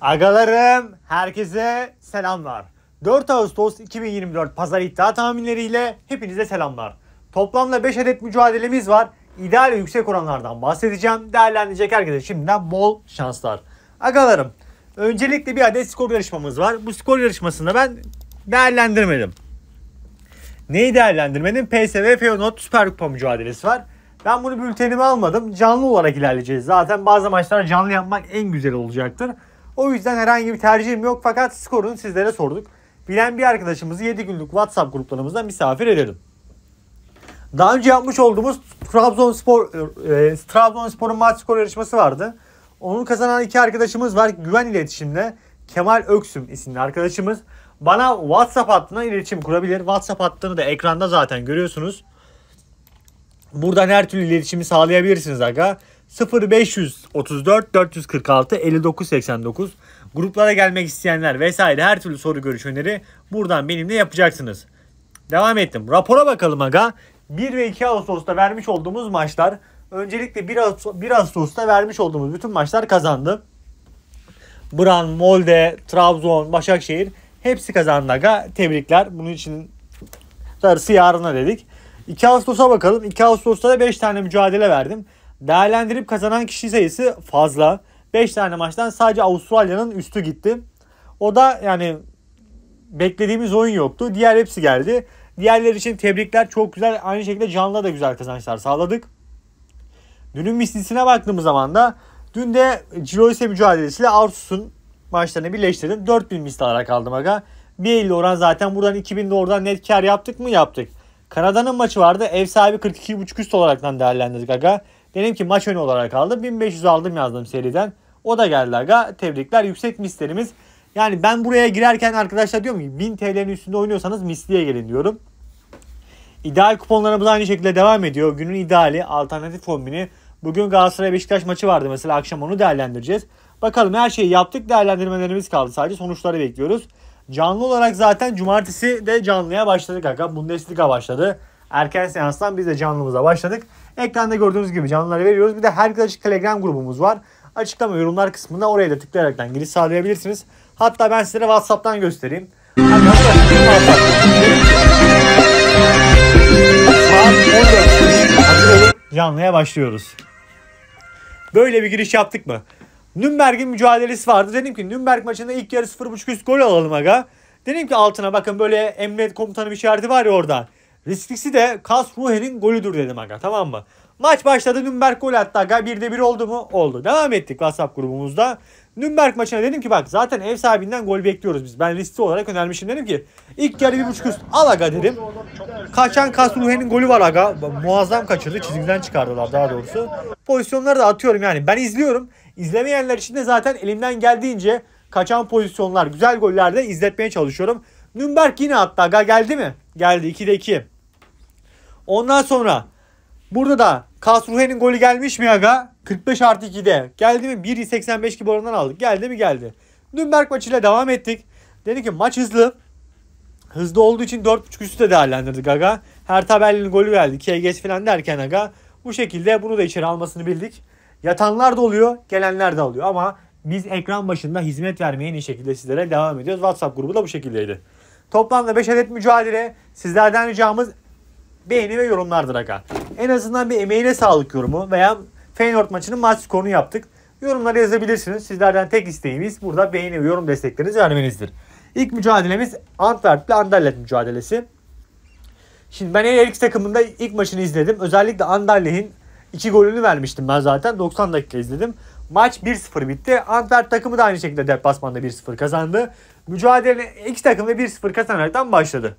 Agalarım, herkese selamlar. 4 Ağustos 2024 pazar iddia tahminleriyle hepinize selamlar. Toplamda 5 adet mücadelemiz var. İdeal yüksek oranlardan bahsedeceğim. Değerlendirecek herkese şimdiden bol şanslar. Agalarım, öncelikle bir adet skor yarışmamız var. Bu skor yarışmasında ben değerlendirmedim. Neyi değerlendirmedim? PSV Feyenoord Süper Kupa mücadelesi var. Ben bunu bültenime almadım. Canlı olarak ilerleyeceğiz. Zaten bazı maçlara canlı yapmak en güzel olacaktır. O yüzden herhangi bir tercihim yok fakat skorunu sizlere sorduk. Bilen bir arkadaşımızı 7 günlük WhatsApp gruplarımızdan misafir edelim. Daha önce yapmış olduğumuz Trabzonspor e, e Trabzonspor'un maç skoru yarışması vardı. Onu kazanan iki arkadaşımız var. Güven iletişimle Kemal Öksüm isimli arkadaşımız bana WhatsApp hattına iletişim kurabilir. WhatsApp hattını da ekranda zaten görüyorsunuz. Buradan her türlü iletişimi sağlayabilirsiniz aga. 0534 446 5989 gruplara gelmek isteyenler vesaire her türlü soru görüş öneri buradan benimle yapacaksınız. Devam ettim. Rapora bakalım aga. 1 ve 2 Ağustos'ta vermiş olduğumuz maçlar öncelikle 1, Ağustos, 1 Ağustos'ta vermiş olduğumuz bütün maçlar kazandı. Bran, Molde, Trabzon, Başakşehir hepsi kazandı aga. Tebrikler. Bunun için darısı yarına dedik. 2 Ağustos'a bakalım. 2 Ağustos'ta da 5 tane mücadele verdim. Değerlendirip kazanan kişi sayısı fazla. 5 tane maçtan sadece Avustralya'nın üstü gitti. O da yani beklediğimiz oyun yoktu. Diğer hepsi geldi. Diğerler için tebrikler çok güzel. Aynı şekilde canlı da güzel kazançlar sağladık. Dünün mislisine baktığımız zaman da dün de Ciroise mücadelesiyle Arsus'un maçlarını birleştirdim. 4000 misli alarak aldım aga. 1.50 oran zaten buradan 2000'de oradan net kar yaptık mı yaptık. Kanada'nın maçı vardı. Ev sahibi 42.5 üst olaraktan değerlendirdik aga. Dedim ki maç önü olarak aldım. 1500 aldım yazdım seriden. O da geldi aga. Tebrikler. Yüksek mislerimiz. Yani ben buraya girerken arkadaşlar diyorum ki 1000 TL'nin üstünde oynuyorsanız misliye gelin diyorum. İdeal kuponlarımız aynı şekilde devam ediyor. Günün ideali alternatif kombini. Bugün Galatasaray Beşiktaş maçı vardı mesela akşam onu değerlendireceğiz. Bakalım her şeyi yaptık değerlendirmelerimiz kaldı sadece sonuçları bekliyoruz. Canlı olarak zaten cumartesi de canlıya başladık. Bundesliga başladı. Erken seanstan biz de canlımıza başladık. Ekranda gördüğünüz gibi canlıları veriyoruz. Bir de Herkes Açık Telegram grubumuz var. Açıklama yorumlar kısmında oraya da tıklayarak giriş sağlayabilirsiniz. Hatta ben size WhatsApp'tan göstereyim. Canlıya başlıyoruz. Böyle bir giriş yaptık mı? Nürnberg'in mücadelesi vardı. Dedim ki Nürnberg maçında ilk yarı 0.5 üst gol alalım aga. Dedim ki altına bakın böyle emret komutanı bir işareti var ya orada. Risklisi de Kas Ruhe'nin golüdür dedim aga tamam mı? Maç başladı Nürnberg gol attı aga 1'de 1 oldu mu? Oldu. Devam ettik WhatsApp grubumuzda. Nürnberg maçına dedim ki bak zaten ev sahibinden gol bekliyoruz biz. Ben riskli olarak önermişim dedim ki ilk yarı bir buçuk üst al aga dedim. Kaçan Kas Ruhe'nin golü var aga. Muazzam kaçırdı çizgiden çıkardılar daha doğrusu. Pozisyonları da atıyorum yani ben izliyorum. İzlemeyenler için de zaten elimden geldiğince kaçan pozisyonlar güzel gollerde izletmeye çalışıyorum. Nürnberg yine attı aga geldi mi? Geldi 2'de 2. Ondan sonra burada da Kasruhe'nin golü gelmiş mi aga? 45 artı 2'de. Geldi mi? 1.85 gibi orandan aldık. Geldi mi? Geldi. Nürnberg maçıyla devam ettik. Dedi ki maç hızlı. Hızlı olduğu için 4.5 üstü de değerlendirdik aga. Her tabelinin golü geldi. 2'ye falan derken aga. Bu şekilde bunu da içeri almasını bildik. Yatanlar da oluyor, gelenler de alıyor. Ama biz ekran başında hizmet vermeye iyi şekilde sizlere devam ediyoruz. WhatsApp grubu da bu şekildeydi. Toplamda 5 adet mücadele. Sizlerden ricamız beğeni ve yorumlardır aga. En azından bir emeğine sağlık yorumu veya Feyenoord maçının maç konu yaptık. Yorumlara yazabilirsiniz. Sizlerden tek isteğimiz burada beğeni ve yorum desteklerinizi vermenizdir. İlk mücadelemiz Antwerp ile Anderlecht mücadelesi. Şimdi ben Erik takımında ilk maçını izledim. Özellikle Anderlecht'in 2 golünü vermiştim ben zaten. 90 dakika izledim. Maç 1-0 bitti. Antwerp takımı da aynı şekilde deplasmanda 1-0 kazandı. Mücadele iki takım da 1-0 kazanaraktan başladı.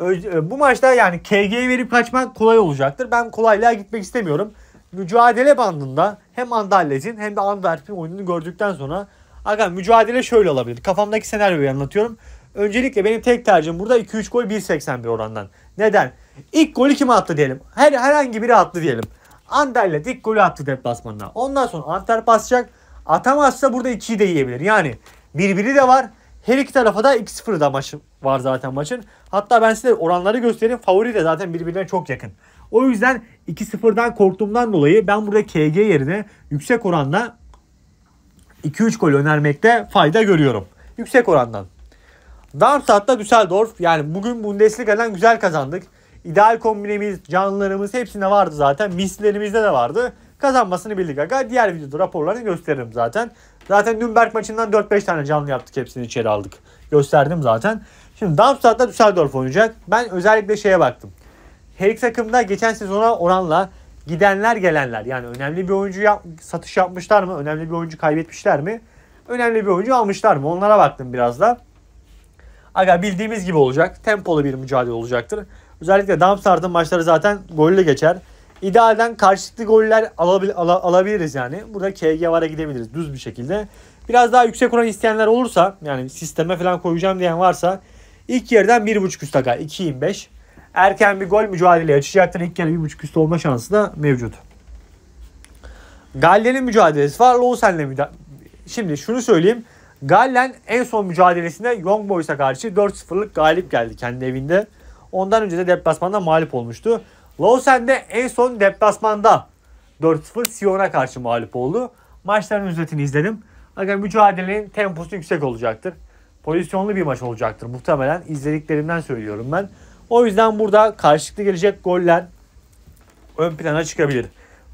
E, bu maçta yani KG verip kaçmak kolay olacaktır. Ben kolaylığa gitmek istemiyorum. Mücadele bandında hem Anderlet'in hem de Antwerp'in oyununu gördükten sonra Aga mücadele şöyle olabilir. Kafamdaki senaryoyu anlatıyorum. Öncelikle benim tek tercihim burada 2-3 gol 1.81 orandan. Neden? İlk golü kim attı diyelim. Her herhangi biri attı diyelim. Anderlet ilk golü attı deplasmanda. Ondan sonra Antwerp basacak. Atamazsa burada 2'yi de yiyebilir. Yani birbiri de var. Her iki tarafa da 2-0 da maç var zaten maçın. Hatta ben size oranları göstereyim. Favori de zaten birbirine çok yakın. O yüzden 2-0'dan korktuğumdan dolayı ben burada KG yerine yüksek oranla 2-3 gol önermekte fayda görüyorum. Yüksek orandan. Darmstadt'ta Düsseldorf yani bugün Bundesliga'dan güzel kazandık. İdeal kombinemiz, canlılarımız hepsinde vardı zaten. Mislerimizde de vardı. Kazanmasını bildik aga. Diğer videoda raporlarını gösteririm zaten. Zaten Nürnberg maçından 4-5 tane canlı yaptık hepsini içeri aldık. Gösterdim zaten. Şimdi Darmstadt'ta Düsseldorf oynayacak. Ben özellikle şeye baktım. Her iki takımda geçen sezona oranla gidenler gelenler. Yani önemli bir oyuncu yap satış yapmışlar mı? Önemli bir oyuncu kaybetmişler mi? Önemli bir oyuncu almışlar mı? Onlara baktım biraz da. Aga bildiğimiz gibi olacak. Tempolu bir mücadele olacaktır. Özellikle Darmstadt'ın maçları zaten golle geçer idealden karşılıklı goller alabil- ala- alabiliriz yani. Burada KG vara gidebiliriz düz bir şekilde. Biraz daha yüksek oran isteyenler olursa yani sisteme falan koyacağım diyen varsa ilk yerden 1.5 üst aga 2.25. Erken bir gol mücadele açacaktır. İlk yarı 1.5 üst olma şansı da mevcut. Gallen'in mücadelesi var. Lawson'le mücadele. Şimdi şunu söyleyeyim. Gallen en son mücadelesinde Young Boys'a karşı 4-0'lık galip geldi kendi evinde. Ondan önce de deplasmanda mağlup olmuştu. Lausanne'de en son deplasmanda 4-0 Sion'a karşı mağlup oldu. Maçların özetini izledim. Aga mücadelenin temposu yüksek olacaktır. Pozisyonlu bir maç olacaktır muhtemelen. izlediklerimden söylüyorum ben. O yüzden burada karşılıklı gelecek goller ön plana çıkabilir.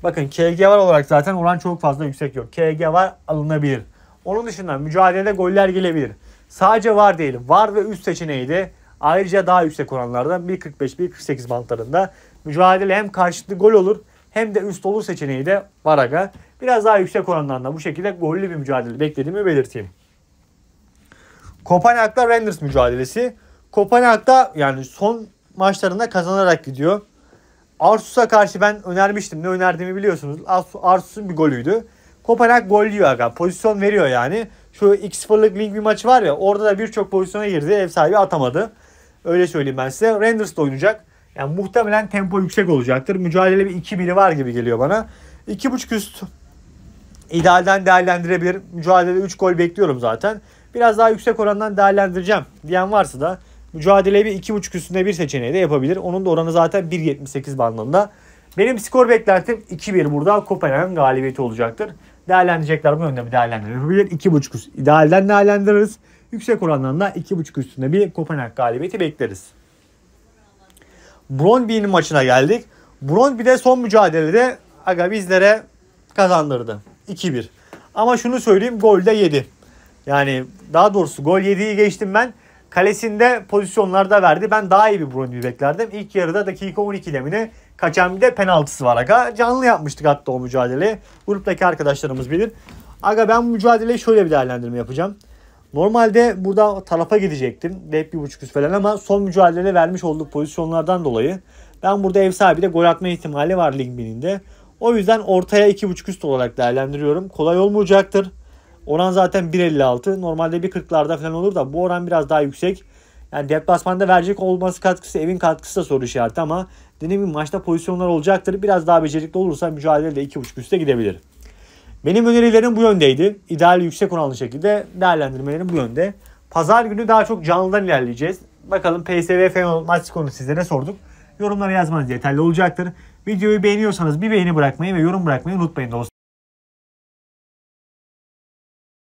Bakın KG var olarak zaten oran çok fazla yüksek yok. KG var alınabilir. Onun dışında mücadelede goller gelebilir. Sadece var değil. Var ve üst seçeneği de ayrıca daha yüksek oranlarda 1.45-1.48 bantlarında mücadele hem karşılıklı gol olur hem de üst olur seçeneği de var aga. Biraz daha yüksek oranlarla bu şekilde gollü bir mücadele beklediğimi belirteyim. Kopenhag'da Renders mücadelesi. Kopenhag'da yani son maçlarında kazanarak gidiyor. Arsus'a karşı ben önermiştim. Ne önerdiğimi biliyorsunuz. Arsus'un bir golüydü. Kopenhag gol aga. Pozisyon veriyor yani. Şu x 0lık link bir maç var ya orada da birçok pozisyona girdi. Ev sahibi atamadı. Öyle söyleyeyim ben size. Renders de oynayacak. Yani muhtemelen tempo yüksek olacaktır. Mücadele bir 2 mili var gibi geliyor bana. 2.5 üst idealden değerlendirebilir. Mücadele 3 gol bekliyorum zaten. Biraz daha yüksek orandan değerlendireceğim diyen varsa da mücadele bir 2.5 üstünde bir seçeneği de yapabilir. Onun da oranı zaten 1.78 bandında. Benim skor beklentim 2-1 burada Kopenhag'ın galibiyeti olacaktır. Değerlendirecekler bu yönde bir değerlendirme yapabilir. 2.5 üst idealden değerlendiririz. Yüksek orandan da 2.5 üstünde bir Kopenhag galibiyeti bekleriz. Brondby'nin maçına geldik. Brondby de son mücadelede aga bizlere kazandırdı. 2-1. Ama şunu söyleyeyim gol de yedi. Yani daha doğrusu gol yediği geçtim ben. Kalesinde pozisyonlarda verdi. Ben daha iyi bir Brondby beklerdim. İlk yarıda dakika 12 demine kaçan bir de penaltısı var aga. Canlı yapmıştık hatta o mücadeleyi. Gruptaki arkadaşlarımız bilir. Aga ben bu mücadeleyi şöyle bir değerlendirme yapacağım. Normalde burada tarafa gidecektim. Hep bir buçuk üst falan ama son mücadelede vermiş olduğu pozisyonlardan dolayı. Ben burada ev sahibi de gol atma ihtimali var Lingmin'in de. O yüzden ortaya iki buçuk üst olarak değerlendiriyorum. Kolay olmayacaktır. Oran zaten 1.56. Normalde 1.40'larda falan olur da bu oran biraz daha yüksek. Yani deplasmanda verecek olması katkısı, evin katkısı da soru işareti ama dediğim gibi maçta pozisyonlar olacaktır. Biraz daha becerikli olursa mücadelede 2.5 üste gidebilir. Benim önerilerim bu yöndeydi. İdeal yüksek oranlı şekilde değerlendirmelerim bu yönde. Pazar günü daha çok canlıdan ilerleyeceğiz. Bakalım PSV Feyenoord maç skorunu sizlere sorduk. Yorumlara yazmanız yeterli olacaktır. Videoyu beğeniyorsanız bir beğeni bırakmayı ve yorum bırakmayı unutmayın dostlar.